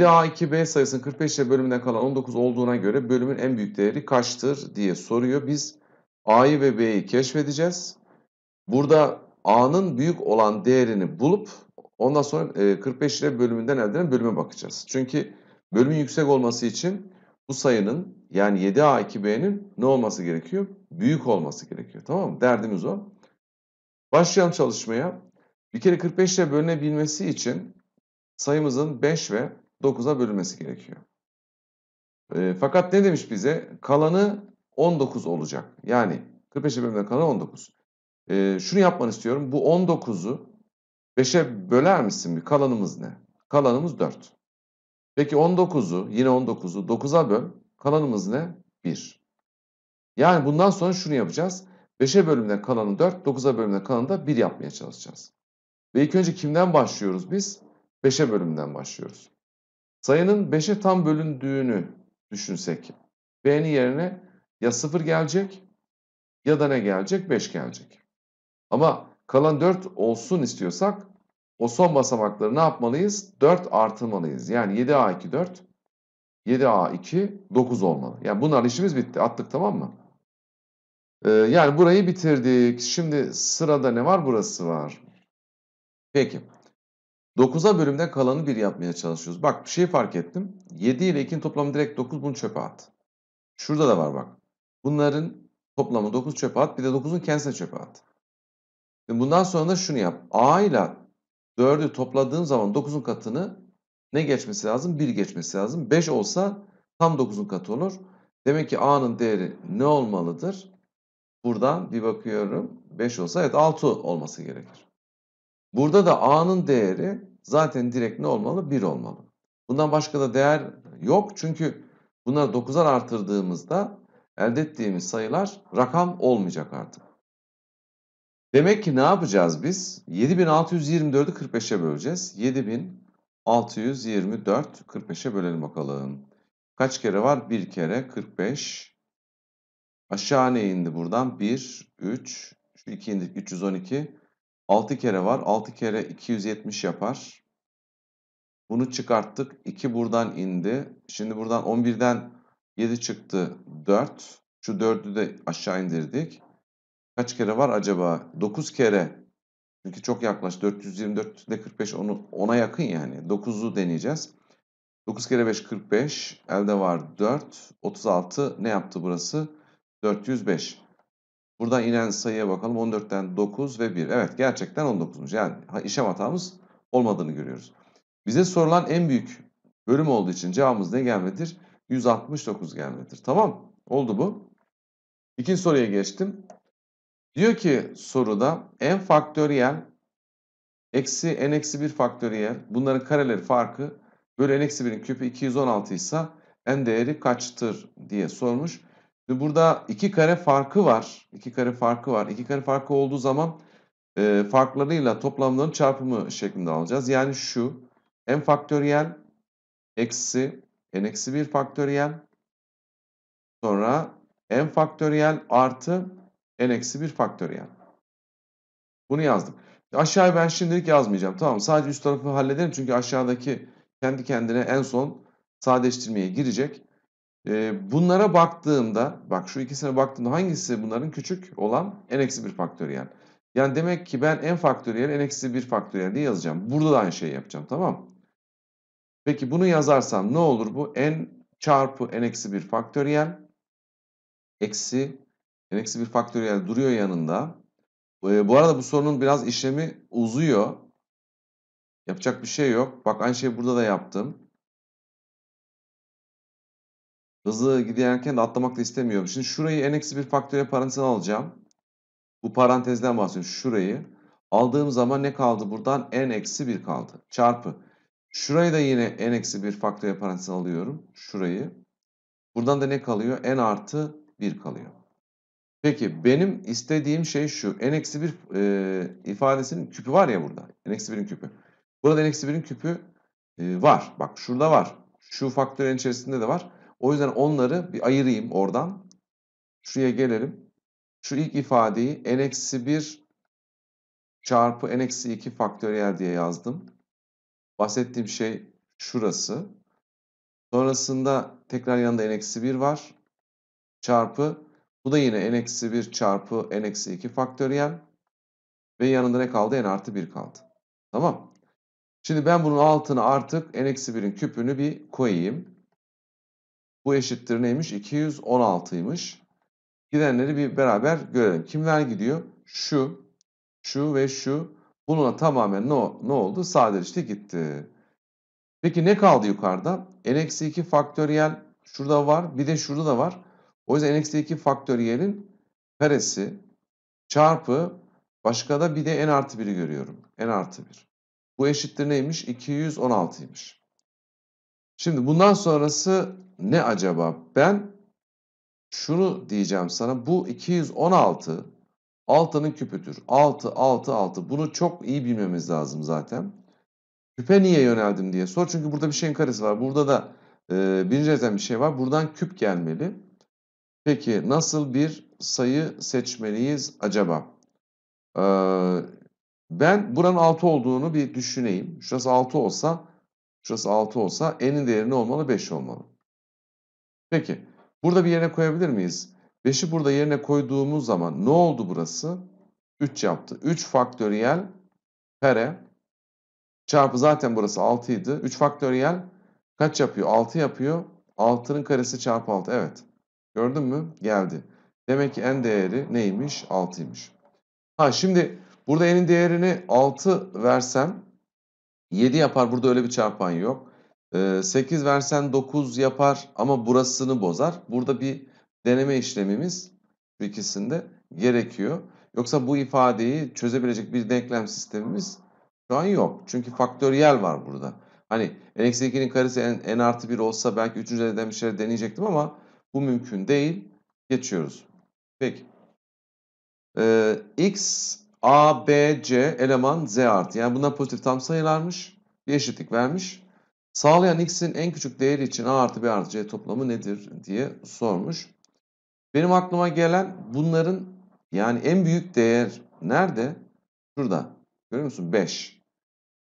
7A2B sayısının 45 ile bölümünden kalan 19 olduğuna göre bölümün en büyük değeri kaçtır diye soruyor. Biz A'yı ve B'yi keşfedeceğiz. Burada A'nın büyük olan değerini bulup ondan sonra 45 ile bölümünden elde edilen bölüme bakacağız. Çünkü bölümün yüksek olması için bu sayının yani 7A2B'nin ne olması gerekiyor? Büyük olması gerekiyor. Tamam mı? Derdimiz o. Başlayalım çalışmaya. Bir kere 45 ile bölünebilmesi için sayımızın 5 ve 9'a bölünmesi gerekiyor. E, fakat ne demiş bize? Kalanı 19 olacak. Yani 45 bölümden kalan 19. E, şunu yapmanı istiyorum. Bu 19'u 5'e böler misin bir? Kalanımız ne? Kalanımız 4. Peki 19'u yine 19'u 9'a böl. Kalanımız ne? 1. Yani bundan sonra şunu yapacağız. 5'e bölümden kalanı 4, 9'a bölümden kalanı da 1 yapmaya çalışacağız. Ve ilk önce kimden başlıyoruz biz? 5'e bölümden başlıyoruz. Sayının 5'e tam bölündüğünü düşünsek. B'nin yerine ya 0 gelecek ya da ne gelecek? 5 gelecek. Ama kalan 4 olsun istiyorsak o son basamakları ne yapmalıyız? 4 artırmalıyız. Yani 7A2 4, 7A2 9 olmalı. Yani bunlar işimiz bitti. Attık tamam mı? Ee, yani burayı bitirdik. Şimdi sırada ne var? Burası var. Peki. 9'a bölümde kalanı 1 yapmaya çalışıyoruz. Bak bir şey fark ettim. 7 ile 2'nin toplamı direkt 9 bunu çöpe at. Şurada da var bak. Bunların toplamı 9 çöpe at. Bir de 9'un kendisine çöpe at. Şimdi bundan sonra da şunu yap. A ile 4'ü topladığım zaman 9'un katını ne geçmesi lazım? 1 geçmesi lazım. 5 olsa tam 9'un katı olur. Demek ki A'nın değeri ne olmalıdır? Buradan bir bakıyorum. 5 olsa evet 6 olması gerekir. Burada da a'nın değeri zaten direkt ne olmalı? 1 olmalı. Bundan başka da değer yok. Çünkü bunları 9'ar artırdığımızda elde ettiğimiz sayılar rakam olmayacak artık. Demek ki ne yapacağız biz? 7624'ü 45'e böleceğiz. 7624 45'e bölelim bakalım. Kaç kere var? 1 kere 45. Aşağı ne indi buradan? 1, 3, şu 2 indik 312. 6 kere var. 6 kere 270 yapar. Bunu çıkarttık. 2 buradan indi. Şimdi buradan 11'den 7 çıktı 4. Şu 4'ü de aşağı indirdik. Kaç kere var acaba? 9 kere. Çünkü çok yaklaştı. 424 de 45 onu 10'a yakın yani. 9'u deneyeceğiz. 9 kere 5 45. Elde var 4. 36 ne yaptı burası? 405. Buradan inen sayıya bakalım. 14'ten 9 ve 1. Evet gerçekten 19'muş. Yani işlem hatamız olmadığını görüyoruz. Bize sorulan en büyük bölüm olduğu için cevabımız ne gelmedir? 169 gelmedir. Tamam. Oldu bu. İkinci soruya geçtim. Diyor ki soruda n faktöriyel eksi n eksi 1 faktöriyel bunların kareleri farkı bölü n eksi 1'in küpü 216 ise n değeri kaçtır diye sormuş. Şimdi burada iki kare farkı var. İki kare farkı var. İki kare farkı olduğu zaman e, farklarıyla toplamların çarpımı şeklinde alacağız. Yani şu n faktöriyel eksi n eksi 1 faktöriyel sonra n faktöriyel artı n eksi 1 faktöriyel. Bunu yazdım. Aşağıya ben şimdilik yazmayacağım. Tamam sadece üst tarafı halledelim çünkü aşağıdaki kendi kendine en son sadeleştirmeye girecek. E, bunlara baktığımda, bak şu ikisine baktığımda hangisi bunların küçük olan n bir faktöriyel. Yani demek ki ben n faktöriyel, n bir faktöriyel diye yazacağım. Burada da aynı şeyi yapacağım tamam mı? Peki bunu yazarsam ne olur bu? n çarpı n bir faktöriyel eksi n bir faktöriyel duruyor yanında. bu arada bu sorunun biraz işlemi uzuyor. Yapacak bir şey yok. Bak aynı şeyi burada da yaptım. Hızlı giderken de atlamak da istemiyorum. Şimdi şurayı eksi bir faktöre parantez alacağım. Bu parantezden bahsediyorum. Şurayı. Aldığım zaman ne kaldı? Buradan eksi bir kaldı. Çarpı. Şurayı da yine eksi bir faktöre parantez alıyorum. Şurayı. Buradan da ne kalıyor? n artı bir kalıyor. Peki benim istediğim şey şu. eksi bir e, ifadesinin küpü var ya burada. Eksi birin küpü. Burada eksi birin küpü e, var. Bak şurada var. Şu faktörün içerisinde de var. O yüzden onları bir ayırayım oradan. Şuraya gelelim. Şu ilk ifadeyi n-1 çarpı n-2 faktöriyel diye yazdım. Bahsettiğim şey şurası. Sonrasında tekrar yanında n-1 var. Çarpı bu da yine n-1 çarpı n-2 faktöriyel. Ve yanında ne kaldı? n artı 1 kaldı. Tamam. Şimdi ben bunun altına artık n-1'in küpünü bir koyayım. Bu eşittir neymiş? 216'ymış. Gidenleri bir beraber görelim. Kimler gidiyor? Şu, şu ve şu. Bununla tamamen ne, ne oldu? Sadeleşti gitti. Peki ne kaldı yukarıda? n-2 faktöriyel şurada var. Bir de şurada da var. O yüzden n-2 faktöriyelin karesi çarpı başka da bir de n artı 1'i görüyorum. n artı 1. Bu eşittir neymiş? 216'ymış. Şimdi bundan sonrası ne acaba? Ben şunu diyeceğim sana. Bu 216 altının küpüdür. 6, 6, 6. Bunu çok iyi bilmemiz lazım zaten. Küpe niye yöneldim diye sor. Çünkü burada bir şeyin karesi var. Burada da e, birinci dereceden bir şey var. Buradan küp gelmeli. Peki nasıl bir sayı seçmeliyiz acaba? Ee, ben buranın 6 olduğunu bir düşüneyim. Şurası 6 olsa, şurası 6 olsa n'in değeri ne olmalı? 5 olmalı. Peki burada bir yerine koyabilir miyiz? 5'i burada yerine koyduğumuz zaman ne oldu burası? 3 yaptı. 3 faktöriyel kare çarpı zaten burası 6 idi. 3 faktöriyel kaç yapıyor? 6 yapıyor. 6'nın karesi çarpı 6. Evet. Gördün mü? Geldi. Demek ki en değeri neymiş? 6'ymış. Ha şimdi burada n'in değerini 6 versem 7 yapar. Burada öyle bir çarpan yok. 8 versen 9 yapar ama burasını bozar. Burada bir deneme işlemimiz bu ikisinde gerekiyor. Yoksa bu ifadeyi çözebilecek bir denklem sistemimiz şu an yok. Çünkü faktöriyel var burada. Hani n-2'nin karesi n, n artı 1 olsa belki 3. dereceden bir şeyler deneyecektim ama bu mümkün değil. Geçiyoruz. Peki. Ee, x, a, b, c eleman z artı. Yani bunlar pozitif tam sayılarmış. Bir eşitlik vermiş. Sağlayan x'in en küçük değeri için a artı b artı c toplamı nedir diye sormuş. Benim aklıma gelen bunların yani en büyük değer nerede? Şurada. Görüyor musun? 5.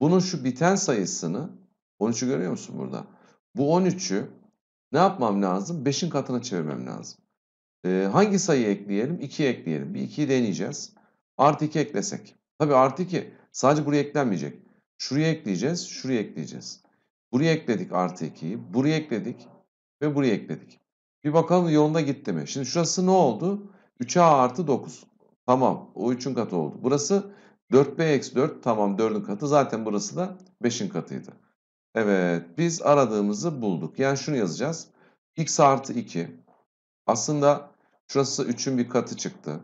Bunun şu biten sayısını 13'ü görüyor musun burada? Bu 13'ü ne yapmam lazım? 5'in katına çevirmem lazım. Ee, hangi sayıyı ekleyelim? 2'yi ekleyelim. Bir 2'yi deneyeceğiz. Artı 2 eklesek. Tabii artı 2 sadece buraya eklenmeyecek. Şuraya ekleyeceğiz, şuraya ekleyeceğiz. Buraya ekledik artı 2'yi. Buraya ekledik ve buraya ekledik. Bir bakalım yolunda gitti mi? Şimdi şurası ne oldu? 3A artı 9. Tamam o 3'ün katı oldu. Burası 4B eksi 4 tamam 4'ün katı. Zaten burası da 5'in katıydı. Evet biz aradığımızı bulduk. Yani şunu yazacağız. X artı 2. Aslında şurası 3'ün bir katı çıktı.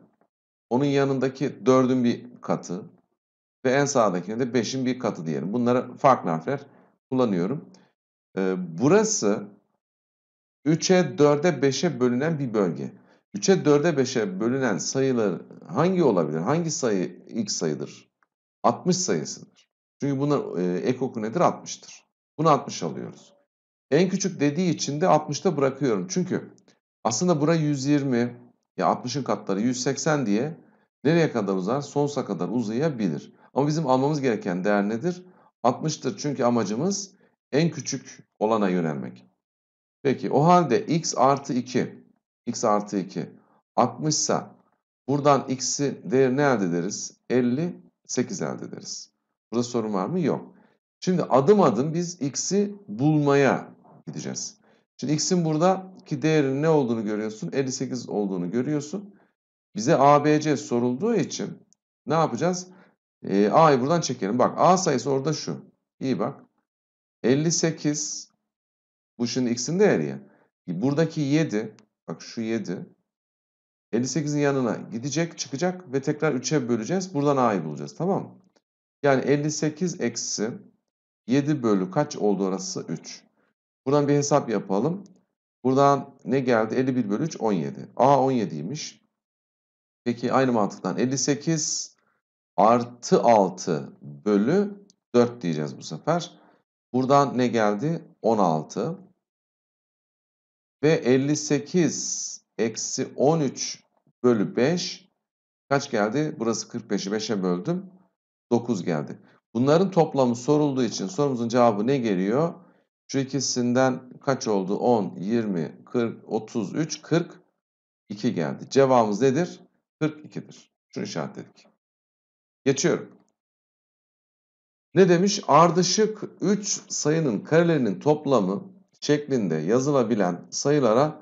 Onun yanındaki 4'ün bir katı. Ve en sağdakine de 5'in bir katı diyelim. Bunlara farklı harfler kullanıyorum. E, burası 3'e 4'e 5'e bölünen bir bölge. 3'e 4'e 5'e bölünen sayılar hangi olabilir? Hangi sayı ilk sayıdır? 60 sayısıdır. Çünkü bunlar e, ekoku nedir? 60'tır. Bunu 60 alıyoruz. En küçük dediği için de 60'ta bırakıyorum. Çünkü aslında bura 120 ya 60'ın katları 180 diye nereye kadar uzar? Sonsa kadar uzayabilir. Ama bizim almamız gereken değer nedir? 60'tır çünkü amacımız en küçük olana yönelmek. Peki o halde x artı 2, x artı 2 60 ise buradan x'i değerini elde ederiz? 58 elde ederiz. Burada sorun var mı? Yok. Şimdi adım adım biz x'i bulmaya gideceğiz. Şimdi x'in buradaki değerinin ne olduğunu görüyorsun? 58 olduğunu görüyorsun. Bize ABC sorulduğu için ne yapacağız? E, A'yı buradan çekelim. Bak A sayısı orada şu. İyi bak. 58 bu şimdi x'in değeri ya. Buradaki 7 bak şu 7 58'in yanına gidecek çıkacak ve tekrar 3'e böleceğiz. Buradan a'yı bulacağız tamam mı? Yani 58 eksi 7 bölü kaç oldu orası 3. Buradan bir hesap yapalım. Buradan ne geldi? 51 bölü 3 17. A 17'ymiş. Peki aynı mantıktan 58 artı 6 bölü 4 diyeceğiz bu sefer. Buradan ne geldi? 16. Ve 58 eksi 13 bölü 5 kaç geldi? Burası 45'i 5'e böldüm. 9 geldi. Bunların toplamı sorulduğu için sorumuzun cevabı ne geliyor? Şu ikisinden kaç oldu? 10, 20, 40, 33, 42 geldi. Cevabımız nedir? 42'dir. Şunu işaretledik. Geçiyorum. Ne demiş? Ardışık 3 sayının karelerinin toplamı şeklinde yazılabilen sayılara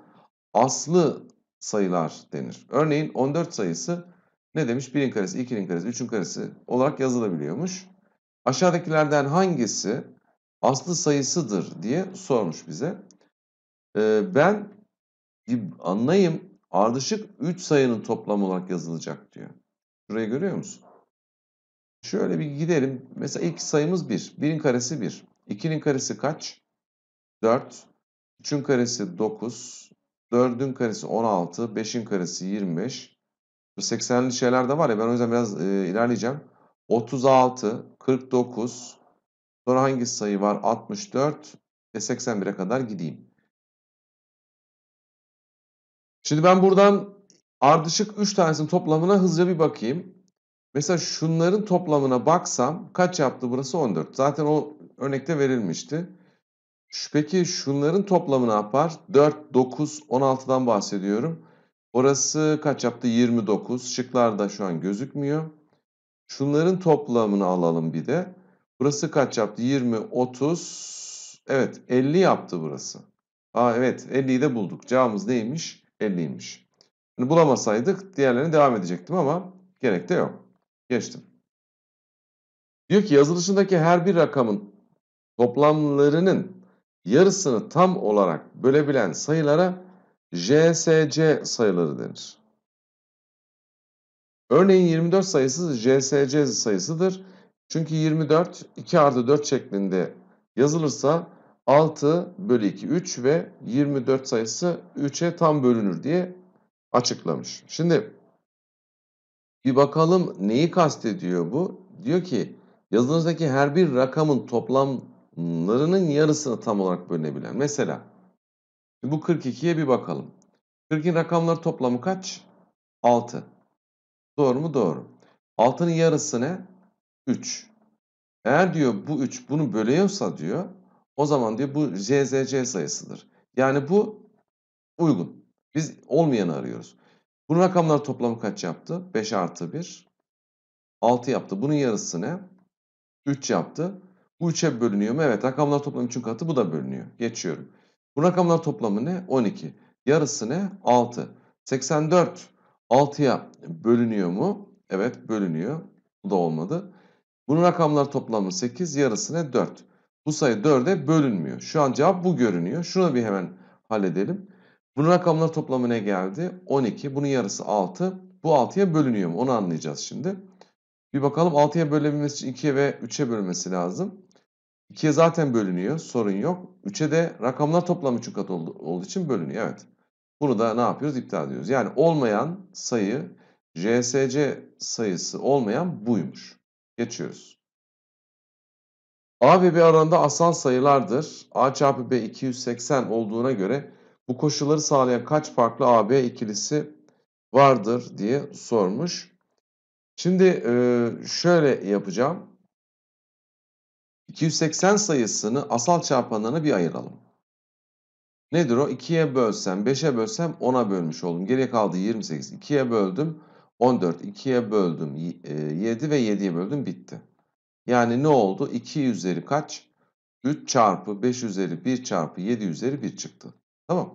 aslı sayılar denir. Örneğin 14 sayısı ne demiş? 1'in karesi, 2'nin karesi, 3'ün karesi olarak yazılabiliyormuş. Aşağıdakilerden hangisi aslı sayısıdır diye sormuş bize. Ee, ben anlayayım ardışık 3 sayının toplamı olarak yazılacak diyor. Şurayı görüyor musun? Şöyle bir gidelim. Mesela ilk sayımız 1. 1'in karesi 1. 2'nin karesi kaç? 4. 3'ün karesi 9. 4'ün karesi 16. 5'in karesi 25. 80'li şeyler de var ya ben o yüzden biraz e, ilerleyeceğim. 36, 49, sonra hangi sayı var? 64 ve 81'e kadar gideyim. Şimdi ben buradan ardışık 3 tanesinin toplamına hızlıca bir bakayım. Mesela şunların toplamına baksam kaç yaptı burası 14. Zaten o örnekte verilmişti. Peki şunların toplamı ne yapar? 4, 9, 16'dan bahsediyorum. Orası kaç yaptı? 29. Şıklar da şu an gözükmüyor. Şunların toplamını alalım bir de. Burası kaç yaptı? 20, 30. Evet 50 yaptı burası. Aa evet 50'yi de bulduk. Cevabımız neymiş? 50'ymiş. bulamasaydık diğerlerine devam edecektim ama gerek de yok. Geçtim. Diyor ki yazılışındaki her bir rakamın toplamlarının yarısını tam olarak bölebilen sayılara JSC sayıları denir. Örneğin 24 sayısı JSC sayısıdır. Çünkü 24 2 artı 4 şeklinde yazılırsa 6 bölü 2 3 ve 24 sayısı 3'e tam bölünür diye açıklamış. Şimdi bir bakalım neyi kastediyor bu? Diyor ki yazınızdaki her bir rakamın toplamlarının yarısını tam olarak bölünebilen. Mesela bu 42'ye bir bakalım. 40'in rakamları toplamı kaç? 6. Doğru mu? Doğru. 6'nın yarısı ne? 3. Eğer diyor bu 3 bunu bölüyorsa diyor o zaman diyor bu ZZC sayısıdır. Yani bu uygun. Biz olmayanı arıyoruz. Bunun rakamları toplamı kaç yaptı? 5 artı 1. 6 yaptı. Bunun yarısı ne? 3 yaptı. Bu 3'e bölünüyor mu? Evet. Rakamlar toplamı 3'ün katı. Bu da bölünüyor. Geçiyorum. Bu rakamlar toplamı ne? 12. Yarısı ne? 6. 84 6'ya bölünüyor mu? Evet bölünüyor. Bu da olmadı. Bunun rakamlar toplamı 8. Yarısı ne? 4. Bu sayı 4'e bölünmüyor. Şu an cevap bu görünüyor. Şunu bir hemen halledelim. Bunun rakamları toplamı ne geldi? 12. Bunun yarısı 6. Bu 6'ya bölünüyor mu? Onu anlayacağız şimdi. Bir bakalım 6'ya bölünebilmesi için 2'ye ve 3'e bölünmesi lazım. 2'ye zaten bölünüyor. Sorun yok. 3'e de rakamlar toplamı 3 kat olduğu için bölünüyor. Evet. Bunu da ne yapıyoruz? İptal ediyoruz. Yani olmayan sayı JSC sayısı olmayan buymuş. Geçiyoruz. A ve B aralığında asal sayılardır. A çarpı B 280 olduğuna göre bu koşulları sağlayan kaç farklı AB ikilisi vardır diye sormuş. Şimdi e, şöyle yapacağım. 280 sayısını asal çarpanlarına bir ayıralım. Nedir o? 2'ye bölsem, 5'e bölsem 10'a bölmüş oldum. Geriye kaldı 28. 2'ye böldüm 14. 2'ye böldüm 7 e, ve 7'ye böldüm bitti. Yani ne oldu? 2 üzeri kaç? 3 çarpı 5 üzeri 1 çarpı 7 üzeri 1 çıktı. Tamam.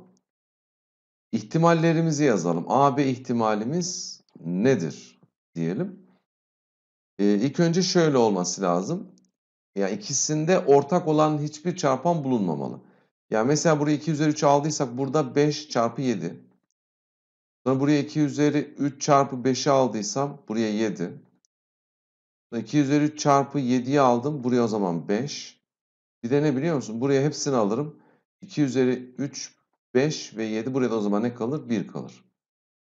İhtimallerimizi yazalım. A B ihtimalimiz nedir diyelim. Ee, ilk önce şöyle olması lazım. Ya yani ikisinde ortak olan hiçbir çarpan bulunmamalı. Ya yani mesela buraya 2 üzeri 3 aldıysak burada 5 çarpı 7. Sonra buraya 2 üzeri 3 çarpı 5'i aldıysam buraya 7. 2 üzeri 3 çarpı 7'yi aldım. Buraya o zaman 5. Bir de ne biliyor musun? Buraya hepsini alırım. 2 üzeri 3 5 ve 7 buraya da o zaman ne kalır? 1 kalır.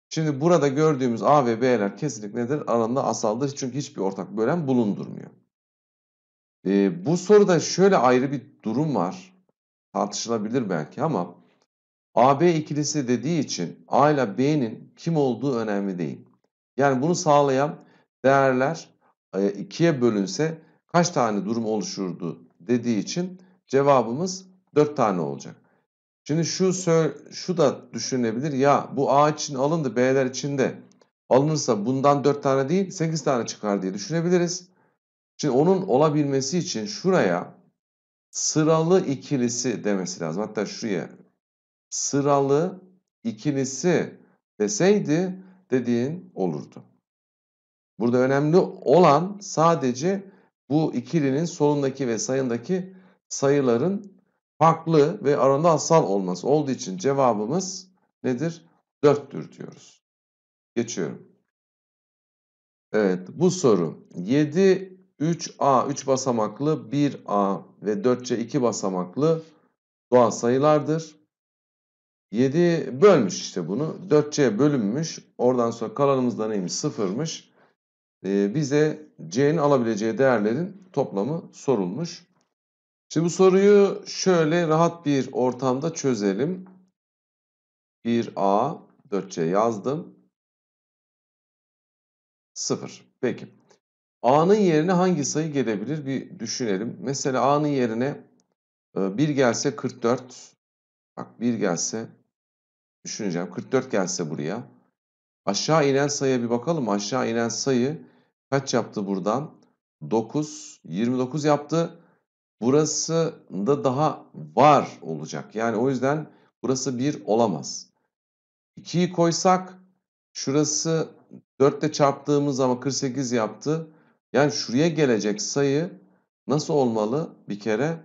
Şimdi burada gördüğümüz A ve B'ler kesinlikle nedir? Aralarında asaldır. Çünkü hiçbir ortak bölen bulundurmuyor. E, bu soruda şöyle ayrı bir durum var. Tartışılabilir belki ama AB ikilisi dediği için A ile B'nin kim olduğu önemli değil. Yani bunu sağlayan değerler e, ikiye bölünse kaç tane durum oluşurdu dediği için cevabımız 4 tane olacak. Şimdi şu şu da düşünebilir. Ya bu A için alındı, B'ler içinde. Alınırsa bundan 4 tane değil 8 tane çıkar diye düşünebiliriz. Şimdi onun olabilmesi için şuraya sıralı ikilisi demesi lazım. Hatta şuraya sıralı ikilisi deseydi dediğin olurdu. Burada önemli olan sadece bu ikilinin solundaki ve sayındaki sayıların farklı ve aranda asal olması olduğu için cevabımız nedir? 4'tür diyoruz. Geçiyorum. Evet bu soru 7 3A 3 basamaklı 1A ve 4C 2 basamaklı doğal sayılardır. 7 bölmüş işte bunu. 4C bölünmüş. Oradan sonra kalanımız da neymiş? Sıfırmış. Ee, bize C'nin alabileceği değerlerin toplamı sorulmuş. Şimdi bu soruyu şöyle rahat bir ortamda çözelim. 1A, 4C yazdım. 0. Peki. A'nın yerine hangi sayı gelebilir bir düşünelim. Mesela A'nın yerine 1 e, gelse 44. Bak 1 gelse düşüneceğim. 44 gelse buraya. Aşağı inen sayıya bir bakalım. Aşağı inen sayı kaç yaptı buradan? 9, 29 yaptı. Burası da daha var olacak. Yani o yüzden burası 1 olamaz. 2'yi koysak şurası 4 ile çarptığımız zaman 48 yaptı. Yani şuraya gelecek sayı nasıl olmalı? Bir kere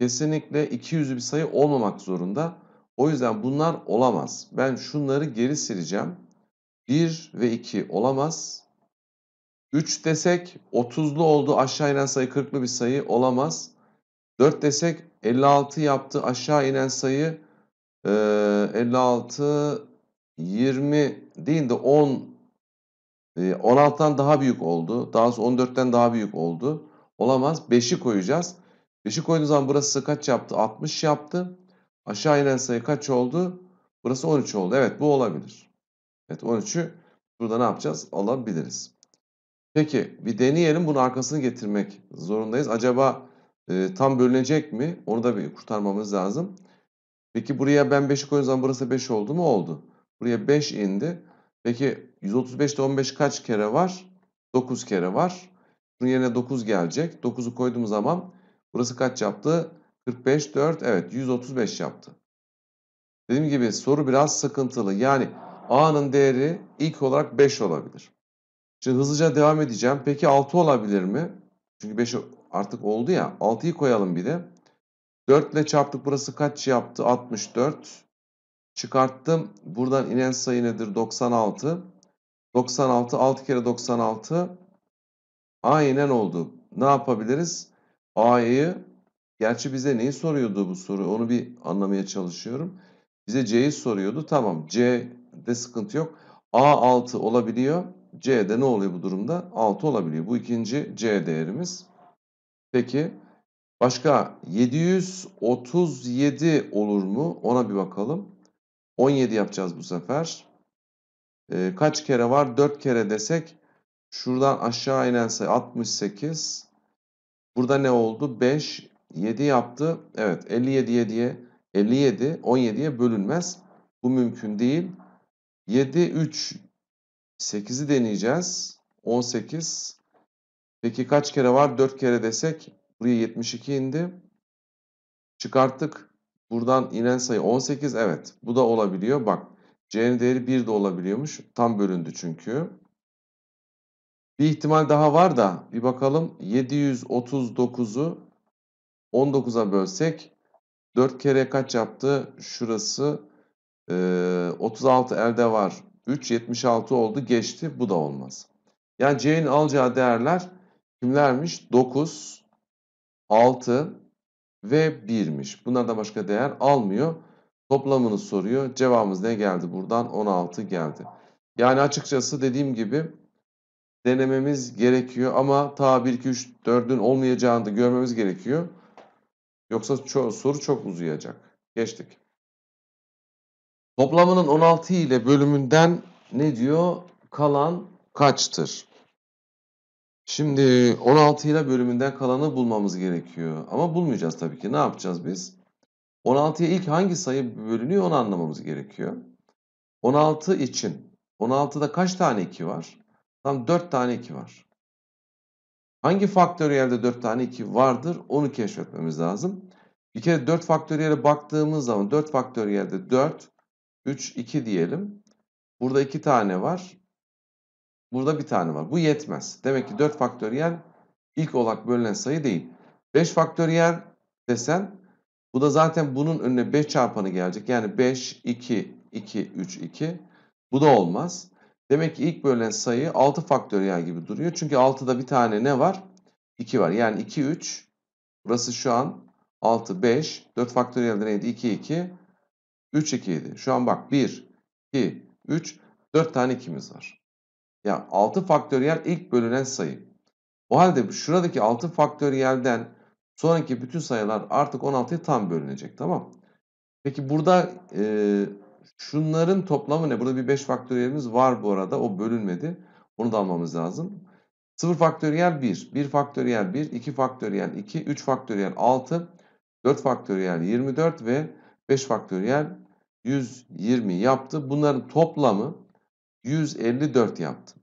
kesinlikle 200'lü bir sayı olmamak zorunda. O yüzden bunlar olamaz. Ben şunları geri sileceğim. 1 ve 2 olamaz. 3 desek 30'lu oldu aşağı inen sayı 40'lı bir sayı olamaz. 4 desek 56 yaptı aşağı inen sayı e, 56 20 değil de 10 e, 16'dan daha büyük oldu. Daha sonra 14'ten daha büyük oldu. Olamaz. 5'i koyacağız. 5'i koyduğumuz zaman burası kaç yaptı? 60 yaptı. Aşağı inen sayı kaç oldu? Burası 13 oldu. Evet bu olabilir. Evet 13'ü burada ne yapacağız? Alabiliriz. Peki bir deneyelim bunun arkasını getirmek zorundayız. Acaba e, tam bölünecek mi? Onu da bir kurtarmamız lazım. Peki buraya ben 5'i koyduğum zaman burası 5 oldu mu? Oldu. Buraya 5 indi. Peki 135'te 15 kaç kere var? 9 kere var. Bunun yerine 9 gelecek. 9'u koyduğum zaman burası kaç yaptı? 45, 4, evet 135 yaptı. Dediğim gibi soru biraz sıkıntılı. Yani A'nın değeri ilk olarak 5 olabilir. Şimdi hızlıca devam edeceğim. Peki 6 olabilir mi? Çünkü 5 artık oldu ya. 6'yı koyalım bir de. 4 ile çarptık. Burası kaç yaptı? 64. Çıkarttım. Buradan inen sayı nedir? 96. 96. 6 kere 96. A inen oldu. Ne yapabiliriz? A'yı gerçi bize neyi soruyordu bu soru? Onu bir anlamaya çalışıyorum. Bize C'yi soruyordu. Tamam. C'de sıkıntı yok. A6 olabiliyor. C'de ne oluyor bu durumda? 6 olabiliyor. Bu ikinci C değerimiz. Peki başka 737 olur mu? Ona bir bakalım. 17 yapacağız bu sefer. Ee, kaç kere var? 4 kere desek şuradan aşağı inense 68. Burada ne oldu? 5, 7 yaptı. Evet 57 7'ye 57 17'ye bölünmez. Bu mümkün değil. 7 3 8'i deneyeceğiz. 18. Peki kaç kere var? 4 kere desek buraya 72 indi. Çıkarttık. Buradan inen sayı 18. Evet bu da olabiliyor. Bak C'nin değeri 1 de olabiliyormuş. Tam bölündü çünkü. Bir ihtimal daha var da bir bakalım 739'u 19'a bölsek 4 kere kaç yaptı? Şurası e, 36 elde var. 3.76 oldu geçti. Bu da olmaz. Yani C'nin alacağı değerler kimlermiş? 9, 6 ve 1'miş. Bunlardan başka değer almıyor. Toplamını soruyor. Cevabımız ne geldi buradan? 16 geldi. Yani açıkçası dediğim gibi denememiz gerekiyor ama ta 1, 2, 3, 4'ün olmayacağını da görmemiz gerekiyor. Yoksa ço soru çok uzayacak. Geçtik. Toplamının 16 ile bölümünden ne diyor? Kalan kaçtır? Şimdi 16 ile bölümünden kalanı bulmamız gerekiyor. Ama bulmayacağız tabii ki. Ne yapacağız biz? 16'ya ilk hangi sayı bölünüyor onu anlamamız gerekiyor. 16 için 16'da kaç tane 2 var? Tam 4 tane 2 var. Hangi faktöriyelde 4 tane 2 vardır onu keşfetmemiz lazım. Bir kere 4 faktöriyele baktığımız zaman 4 faktöriyelde 4 3, 2 diyelim. Burada 2 tane var. Burada bir tane var. Bu yetmez. Demek ki 4 faktöriyel ilk olarak bölünen sayı değil. 5 faktöriyel desen bu da zaten bunun önüne 5 çarpanı gelecek. Yani 5, 2, 2, 3, 2. Bu da olmaz. Demek ki ilk bölünen sayı 6 faktöriyel gibi duruyor. Çünkü 6'da bir tane ne var? 2 var. Yani 2, 3. Burası şu an 6, 5. 4 faktöriyel neydi? 2, 2. 3, 2, 7. Şu an bak 1, 2, 3, 4 tane 2'miz var. Ya yani 6 faktöriyel ilk bölünen sayı. O halde şuradaki 6 faktöriyelden sonraki bütün sayılar artık 16'ya tam bölünecek tamam Peki burada e, şunların toplamı ne? Burada bir 5 faktöriyelimiz var bu arada. O bölünmedi. Onu da almamız lazım. 0 faktöriyel 1, 1 faktöriyel 1, 2 faktöriyel 2, 3 faktöriyel 6, 4 faktöriyel 24 ve 5 faktöriyel 120 yaptı. Bunların toplamı 154 yaptı.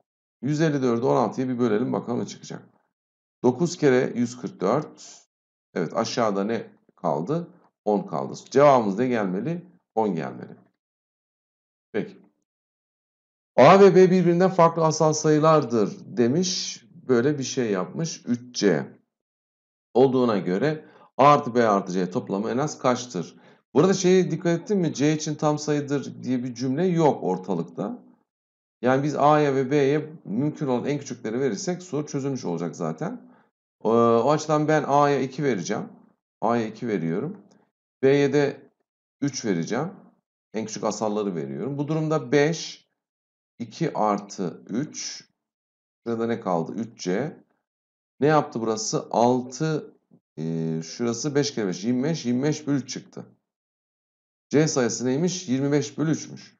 154'ü 16'ya bir bölelim bakalım ne çıkacak. 9 kere 144. Evet aşağıda ne kaldı? 10 kaldı. Cevabımız ne gelmeli? 10 gelmeli. Peki. A ve B birbirinden farklı asal sayılardır demiş. Böyle bir şey yapmış. 3C olduğuna göre A artı B artı C toplamı en az kaçtır? Burada şeye dikkat ettin mi? C için tam sayıdır diye bir cümle yok ortalıkta. Yani biz A'ya ve B'ye mümkün olan en küçükleri verirsek soru çözülmüş olacak zaten. O açıdan ben A'ya 2 vereceğim. A'ya 2 veriyorum. B'ye de 3 vereceğim. En küçük asalları veriyorum. Bu durumda 5, 2 artı 3. Şurada ne kaldı? 3C. Ne yaptı burası? 6, şurası 5 kere 5, 25, 25 bölü çıktı. C sayısı neymiş? 25 bölü 3'müş.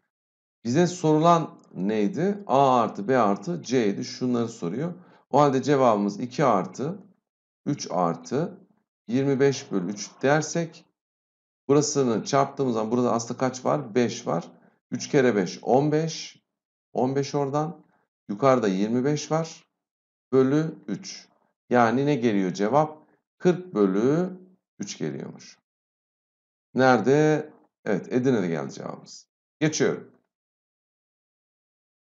Bize sorulan neydi? A artı B artı C idi. Şunları soruyor. O halde cevabımız 2 artı 3 artı 25 bölü 3 dersek burasını çarptığımız zaman burada aslında kaç var? 5 var. 3 kere 5 15. 15 oradan. Yukarıda 25 var. Bölü 3. Yani ne geliyor cevap? 40 bölü 3 geliyormuş. Nerede? Evet Edirne'de geldi cevabımız. Geçiyorum.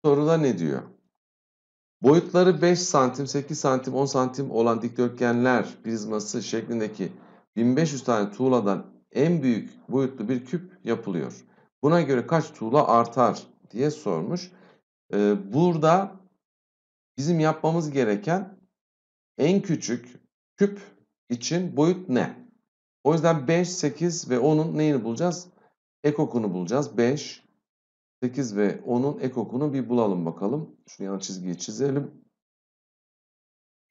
Soruda ne diyor? Boyutları 5 santim, 8 santim, 10 santim olan dikdörtgenler prizması şeklindeki 1500 tane tuğladan en büyük boyutlu bir küp yapılıyor. Buna göre kaç tuğla artar diye sormuş. Ee, burada bizim yapmamız gereken en küçük küp için boyut ne? O yüzden 5, 8 ve 10'un neyini bulacağız? ekokunu bulacağız. 5, 8 ve 10'un ekokunu bir bulalım bakalım. Şu yan çizgiyi çizelim.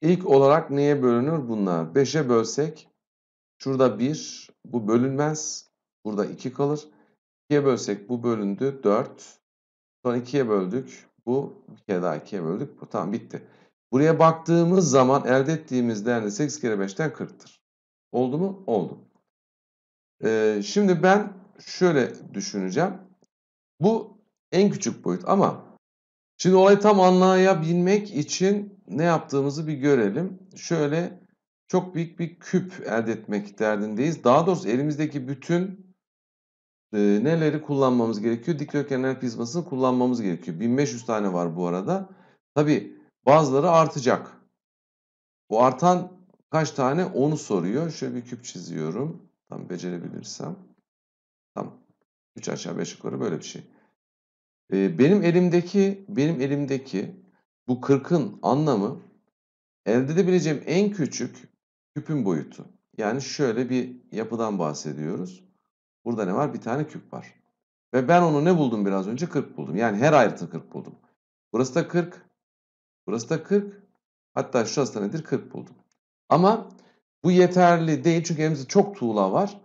İlk olarak neye bölünür bunlar? 5'e bölsek şurada 1, bu bölünmez. Burada 2 kalır. 2'ye bölsek bu bölündü 4. Sonra 2'ye böldük. Bu bir kere daha 2'ye böldük. Bu tamam bitti. Buraya baktığımız zaman elde ettiğimiz değer de 8 kere 5'ten 40'tır. Oldu mu? Oldu. Ee, şimdi ben şöyle düşüneceğim. Bu en küçük boyut ama şimdi olayı tam anlayabilmek için ne yaptığımızı bir görelim. Şöyle çok büyük bir küp elde etmek derdindeyiz. Daha doğrusu elimizdeki bütün e, neleri kullanmamız gerekiyor? Dikdörtgenler prizmasını kullanmamız gerekiyor. 1500 tane var bu arada. Tabi bazıları artacak. Bu artan kaç tane onu soruyor. Şöyle bir küp çiziyorum. Tam becerebilirsem. Tam 3 aşağı 5 yukarı böyle bir şey. Ee, benim elimdeki benim elimdeki bu 40'ın anlamı elde edebileceğim en küçük küpün boyutu. Yani şöyle bir yapıdan bahsediyoruz. Burada ne var? Bir tane küp var. Ve ben onu ne buldum biraz önce? 40 buldum. Yani her ayrıntı 40 buldum. Burası da 40. Burası da 40. Hatta şurası da nedir? 40 buldum. Ama bu yeterli değil çünkü elimizde çok tuğla var.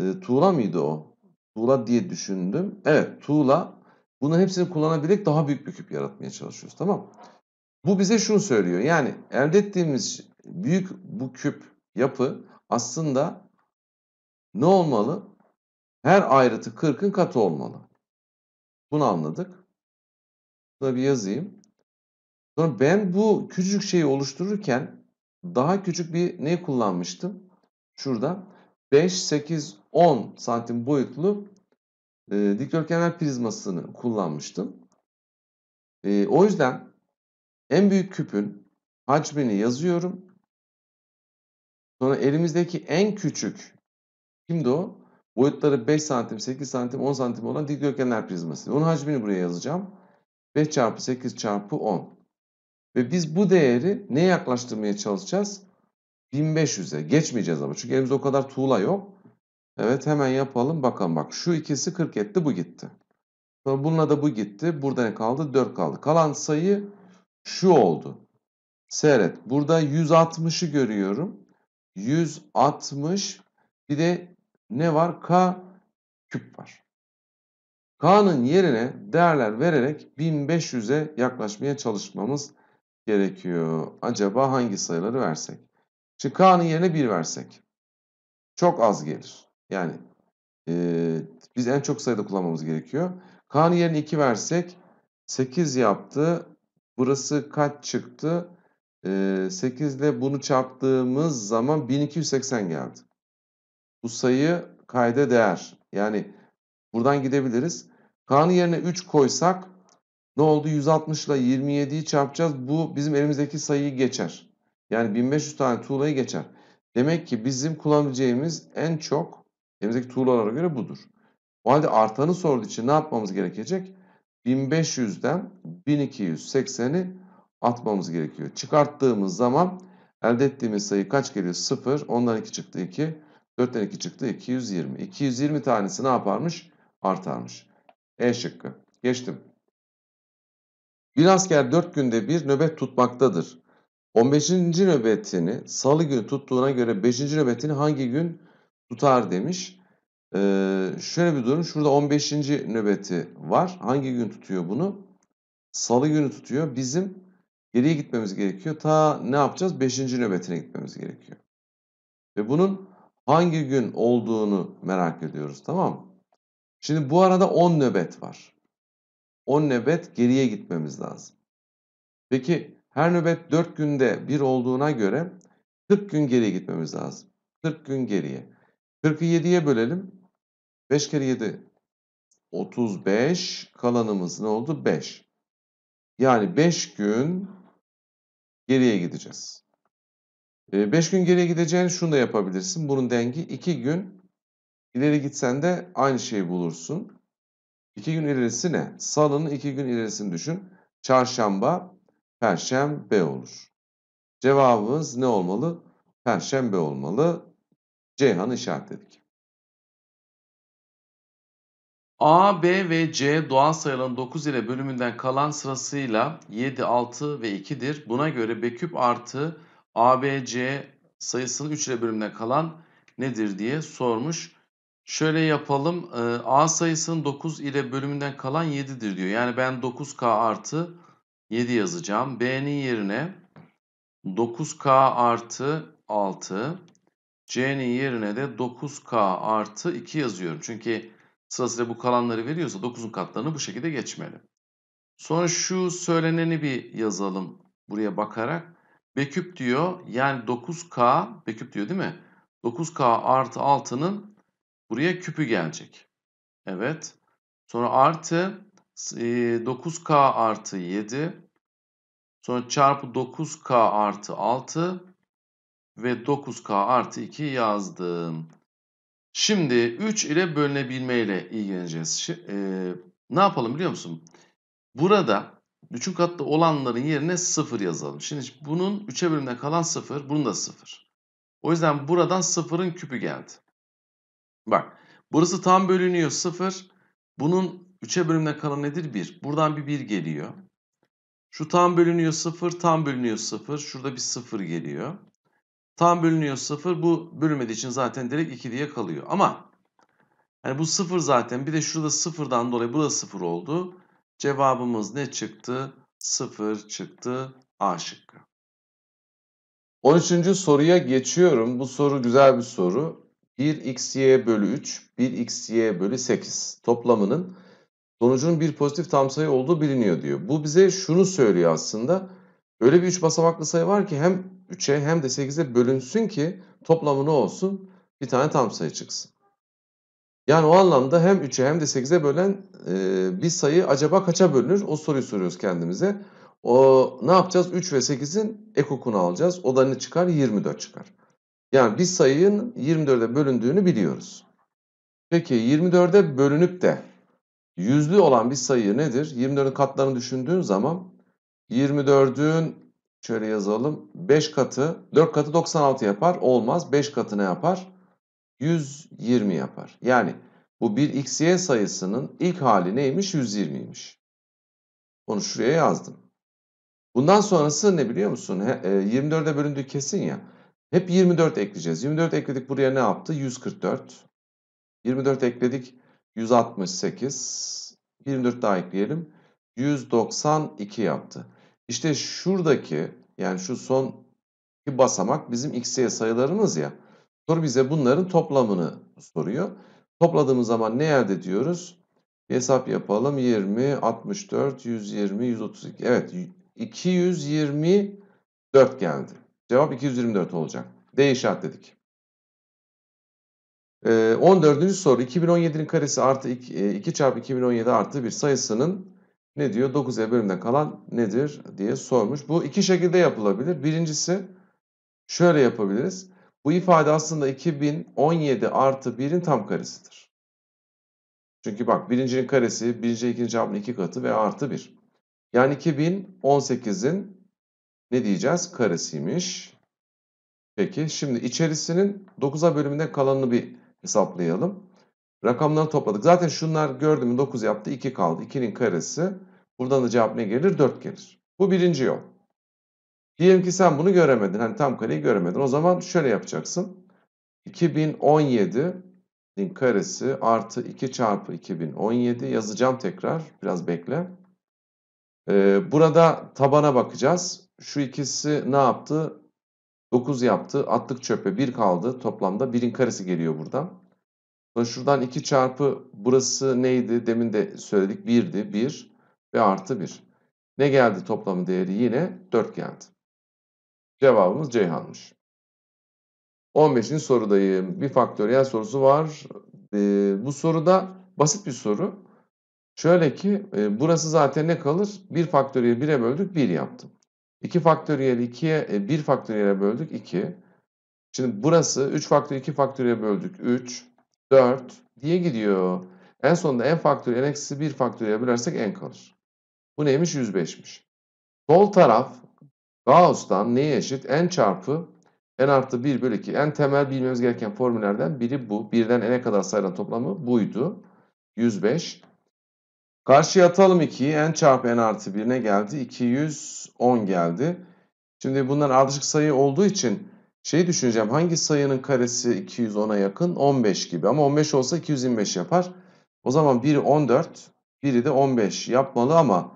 E, tuğla mıydı o? tuğla diye düşündüm. Evet tuğla. Bunların hepsini kullanabilerek daha büyük bir küp yaratmaya çalışıyoruz. Tamam Bu bize şunu söylüyor. Yani elde ettiğimiz büyük bu küp yapı aslında ne olmalı? Her ayrıtı 40'ın katı olmalı. Bunu anladık. Buna bir yazayım. Sonra ben bu küçük şeyi oluştururken daha küçük bir ne kullanmıştım? Şurada 5, 8, 10 santim boyutlu e, dikdörtgenler prizmasını kullanmıştım. E, o yüzden en büyük küpün hacmini yazıyorum. Sonra elimizdeki en küçük kimdi o? Boyutları 5 santim, 8 santim, 10 santim olan dikdörtgenler prizması. Onun hacmini buraya yazacağım. 5 çarpı 8 çarpı 10. Ve biz bu değeri ne yaklaştırmaya çalışacağız? 1500'e. Geçmeyeceğiz ama. Çünkü elimizde o kadar tuğla yok. Evet hemen yapalım bakalım. Bak şu ikisi 40 etti bu gitti. Sonra bununla da bu gitti. Burada ne kaldı? 4 kaldı. Kalan sayı şu oldu. Seyret. Burada 160'ı görüyorum. 160 bir de ne var? K küp var. K'nın yerine değerler vererek 1500'e yaklaşmaya çalışmamız gerekiyor. Acaba hangi sayıları versek? Şimdi K'nın yerine 1 versek. Çok az gelir. Yani e, biz en çok sayıda kullanmamız gerekiyor. K'nın yerine 2 versek 8 yaptı. Burası kaç çıktı? E, 8 ile bunu çarptığımız zaman 1280 geldi. Bu sayı kayda değer. Yani buradan gidebiliriz. K'nın yerine 3 koysak ne oldu? 160 ile 27'yi çarpacağız. Bu bizim elimizdeki sayıyı geçer. Yani 1500 tane tuğlayı geçer. Demek ki bizim kullanabileceğimiz en çok Elimizdeki tuğlalara göre budur. O halde artanı sorduğu için ne yapmamız gerekecek? 1500'den 1280'i atmamız gerekiyor. Çıkarttığımız zaman elde ettiğimiz sayı kaç geliyor? 0. Ondan 2 çıktı 2. 4'ten 2 çıktı 220. 220 tanesi ne yaparmış? Artarmış. E şıkkı. Geçtim. Bir asker 4 günde bir nöbet tutmaktadır. 15. nöbetini salı günü tuttuğuna göre 5. nöbetini hangi gün tutar demiş. Ee, şöyle bir durum. Şurada 15. nöbeti var. Hangi gün tutuyor bunu? Salı günü tutuyor. Bizim geriye gitmemiz gerekiyor. Ta ne yapacağız? 5. nöbetine gitmemiz gerekiyor. Ve bunun hangi gün olduğunu merak ediyoruz. Tamam mı? Şimdi bu arada 10 nöbet var. 10 nöbet geriye gitmemiz lazım. Peki her nöbet 4 günde bir olduğuna göre 40 gün geriye gitmemiz lazım. 40 gün geriye. 40'ı 7'ye bölelim. 5 kere 7 35 kalanımız ne oldu? 5. Yani 5 gün geriye gideceğiz. 5 ee, gün geriye gideceğin şunu da yapabilirsin. Bunun dengi 2 gün ileri gitsen de aynı şeyi bulursun. 2 gün ilerisi ne? Salının 2 gün ilerisini düşün. Çarşamba, perşembe olur. Cevabımız ne olmalı? Perşembe olmalı. Ceyhan'ı işaretledik. A, B ve C doğal sayıların 9 ile bölümünden kalan sırasıyla 7, 6 ve 2'dir. Buna göre B küp artı C sayısının 3 ile bölümünden kalan nedir diye sormuş. Şöyle yapalım. E, A sayısının 9 ile bölümünden kalan 7'dir diyor. Yani ben 9K artı 7 yazacağım. B'nin yerine 9K artı 6 C'nin yerine de 9K artı 2 yazıyorum. Çünkü sırasıyla bu kalanları veriyorsa 9'un katlarını bu şekilde geçmeli. Sonra şu söyleneni bir yazalım buraya bakarak. B küp diyor yani 9K, B küp diyor değil mi? 9K artı 6'nın buraya küpü gelecek. Evet. Sonra artı 9K e, artı 7. Sonra çarpı 9K artı 6 ve 9K artı 2 yazdım. Şimdi 3 ile bölünebilme ile ilgileneceğiz. Ee, ne yapalım biliyor musun? Burada bütün katlı olanların yerine 0 yazalım. Şimdi bunun 3'e bölümden kalan 0, bunun da 0. O yüzden buradan 0'ın küpü geldi. Bak burası tam bölünüyor 0. Bunun 3'e bölümden kalan nedir? 1. Buradan bir 1 geliyor. Şu tam bölünüyor 0, tam bölünüyor 0. Şurada bir 0 geliyor. Tam bölünüyor 0. Bu bölünmediği için zaten direkt 2 diye kalıyor. Ama yani bu 0 zaten bir de şurada 0'dan dolayı burada 0 oldu. Cevabımız ne çıktı? 0 çıktı. A şıkkı. 13. soruya geçiyorum. Bu soru güzel bir soru. 1xy bölü 3, 1xy bölü 8 toplamının sonucunun bir pozitif tam sayı olduğu biliniyor diyor. Bu bize şunu söylüyor aslında. Öyle bir 3 basamaklı sayı var ki hem 3'e hem de 8'e bölünsün ki toplamı ne olsun? Bir tane tam sayı çıksın. Yani o anlamda hem 3'e hem de 8'e bölen e, bir sayı acaba kaça bölünür? O soruyu soruyoruz kendimize. O ne yapacağız? 3 ve 8'in ekokunu alacağız. O da ne çıkar? 24 çıkar. Yani bir sayının 24'e bölündüğünü biliyoruz. Peki 24'e bölünüp de yüzlü olan bir sayı nedir? 24'ün katlarını düşündüğün zaman 24'ün Şöyle yazalım. 5 katı 4 katı 96 yapar. Olmaz. 5 katı ne yapar? 120 yapar. Yani bu 1xy sayısının ilk hali neymiş? 120'ymiş. Onu şuraya yazdım. Bundan sonrası ne biliyor musun? 24'e e, bölündüğü kesin ya. Hep 24 ekleyeceğiz. 24 ekledik buraya ne yaptı? 144. 24 ekledik 168. 24 daha ekleyelim. 192 yaptı. İşte şuradaki yani şu son iki basamak bizim x'ye sayılarımız ya. Soru bize bunların toplamını soruyor. Topladığımız zaman ne elde ediyoruz? Bir hesap yapalım. 20, 64, 120, 132. Evet 224 geldi. Cevap 224 olacak. D dedik. 14. Ee, soru 2017'nin karesi artı 2, 2 e, çarpı 2017 artı 1 sayısının ne diyor? 9e bölümde kalan nedir diye sormuş. Bu iki şekilde yapılabilir. Birincisi şöyle yapabiliriz. Bu ifade aslında 2017 artı 1'in tam karesidir. Çünkü bak birincinin karesi, birinci ikinci cevabın iki katı ve artı 1. Yani 2018'in ne diyeceğiz? Karesiymiş. Peki şimdi içerisinin 9'a bölümünde kalanını bir hesaplayalım. Rakamlarını topladık. Zaten şunlar gördüm 9 yaptı 2 kaldı. 2'nin karesi. Buradan da cevap ne gelir? 4 gelir. Bu birinci yol. Diyelim ki sen bunu göremedin. Hani tam kareyi göremedin. O zaman şöyle yapacaksın. 2017'nin karesi artı 2 çarpı 2017 yazacağım tekrar. Biraz bekle. Ee, burada tabana bakacağız. Şu ikisi ne yaptı? 9 yaptı. Attık çöpe 1 kaldı. Toplamda 1'in karesi geliyor buradan. Şuradan 2 çarpı burası neydi? Demin de söyledik 1'di. 1 ve artı 1. Ne geldi toplamı değeri? Yine 4 geldi. Cevabımız Ceyhan'mış. 15. sorudayım. Bir faktöriyel sorusu var. Ee, bu soruda basit bir soru. Şöyle ki e, burası zaten ne kalır? 1 faktöriyel 1'e böldük 1 yaptım. 2 faktöriyel 2'ye 1 e, faktöriyele böldük 2. Şimdi burası 3 faktöriyel 2 faktöriye böldük 3. 4 diye gidiyor. En sonunda n faktöriyel eksi 1 faktöriyel bölersek n kalır. Bu neymiş? 105'miş. Sol taraf Gauss'tan neye eşit? n çarpı n artı 1 bölü 2. En temel bilmemiz gereken formüllerden biri bu. 1'den n'e kadar sayılan toplamı buydu. 105. Karşıya atalım 2'yi. n çarpı n artı ne geldi. 210 geldi. Şimdi bunlar ardışık sayı olduğu için Şeyi düşüneceğim hangi sayının karesi 210'a yakın? 15 gibi ama 15 olsa 225 yapar. O zaman biri 14, biri de 15 yapmalı ama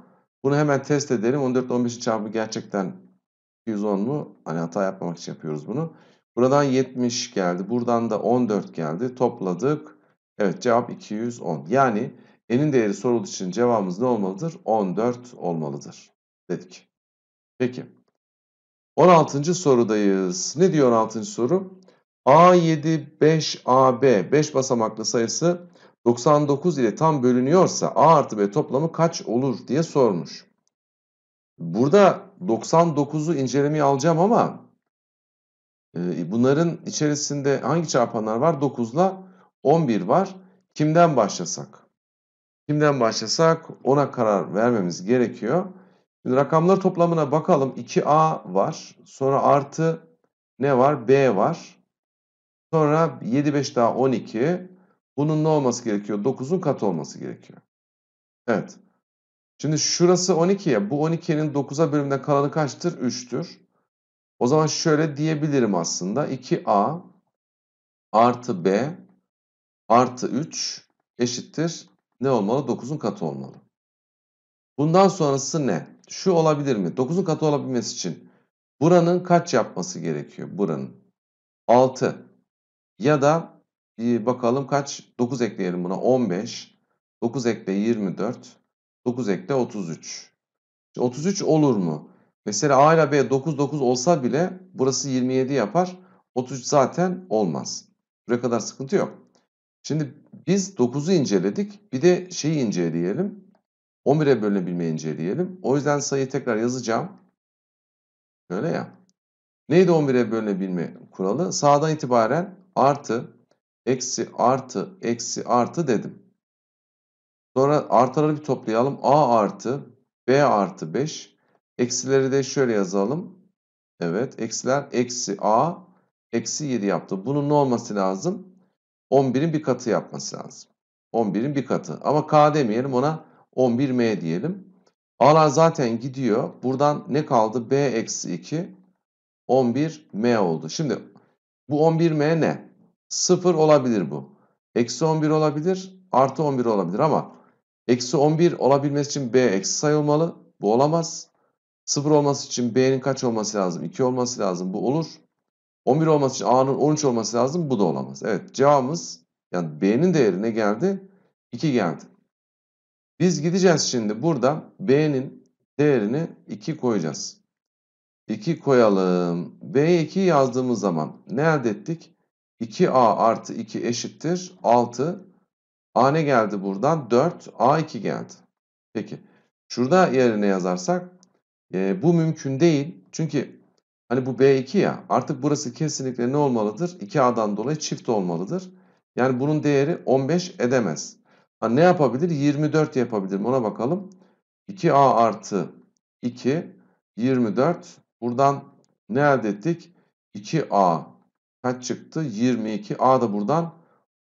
bunu hemen test edelim. 14 15'in çarpımı gerçekten 210 mu? Hani hata yapmamak için yapıyoruz bunu. Buradan 70 geldi. Buradan da 14 geldi. Topladık. Evet cevap 210. Yani enin değeri sorulduğu için cevabımız ne olmalıdır? 14 olmalıdır dedik. Peki. 16. sorudayız. Ne diyor 16. soru? a 75 ab 5 basamaklı sayısı 99 ile tam bölünüyorsa A artı B toplamı kaç olur diye sormuş. Burada 99'u incelemeye alacağım ama e, bunların içerisinde hangi çarpanlar var? 9 ile 11 var. Kimden başlasak? Kimden başlasak ona karar vermemiz gerekiyor. Şimdi rakamlar toplamına bakalım. 2A var. Sonra artı ne var? B var. Sonra 7, 5 daha 12. Bunun ne olması gerekiyor? 9'un katı olması gerekiyor. Evet. Şimdi şurası 12 ya. Bu 12'nin 9'a bölümden kalanı kaçtır? 3'tür. O zaman şöyle diyebilirim aslında. 2A artı B artı 3 eşittir. Ne olmalı? 9'un katı olmalı. Bundan sonrası ne? şu olabilir mi? 9'un katı olabilmesi için buranın kaç yapması gerekiyor? Buranın 6 ya da e, bakalım kaç 9 ekleyelim buna 15 9 ekle 24 9 ekle 33 Şimdi 33 olur mu? Mesela A ile B 9 9 olsa bile burası 27 yapar. 33 zaten olmaz. Buraya kadar sıkıntı yok. Şimdi biz 9'u inceledik. Bir de şeyi inceleyelim. 11'e bölünebilmeyince diyelim. O yüzden sayıyı tekrar yazacağım. Böyle ya. Neydi 11'e bölünebilme kuralı? Sağdan itibaren artı, eksi, artı, eksi, artı dedim. Sonra artıları bir toplayalım. A artı, B artı 5. Eksileri de şöyle yazalım. Evet, eksiler eksi A, eksi 7 yaptı. Bunun ne olması lazım? 11'in bir katı yapması lazım. 11'in bir katı. Ama K demeyelim ona 11M diyelim. A'lar zaten gidiyor. Buradan ne kaldı? B eksi 2. 11M oldu. Şimdi bu 11M ne? 0 olabilir bu. Eksi 11 olabilir. Artı 11 olabilir ama eksi 11 olabilmesi için B eksi sayılmalı. Bu olamaz. 0 olması için B'nin kaç olması lazım? 2 olması lazım. Bu olur. 11 olması için A'nın 13 olması lazım. Bu da olamaz. Evet cevabımız yani B'nin değerine geldi. 2 geldi. Biz gideceğiz şimdi burada B'nin değerini 2 koyacağız. 2 koyalım. B'ye 2 yazdığımız zaman ne elde ettik? 2A artı 2 eşittir 6. A ne geldi buradan? 4. A2 geldi. Peki. Şurada yerine yazarsak e, bu mümkün değil. Çünkü hani bu B2 ya artık burası kesinlikle ne olmalıdır? 2A'dan dolayı çift olmalıdır. Yani bunun değeri 15 edemez. Ha, ne yapabilir? 24 yapabilirim. Ona bakalım. 2a artı 2, 24. Buradan ne elde ettik? 2a kaç çıktı? 22. a da buradan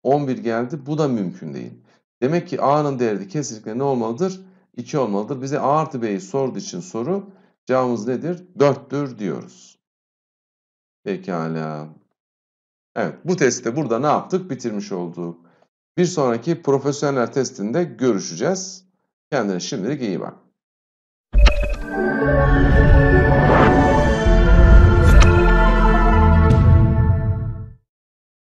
11 geldi. Bu da mümkün değil. Demek ki a'nın değeri de kesinlikle ne olmalıdır? 2 olmalıdır. Bize a artı b'yi sorduğu için soru cevabımız nedir? 4'tür diyoruz. Pekala. Evet bu testi burada ne yaptık? Bitirmiş olduk. Bir sonraki profesyonel testinde görüşeceğiz. Kendine şimdilik iyi bak.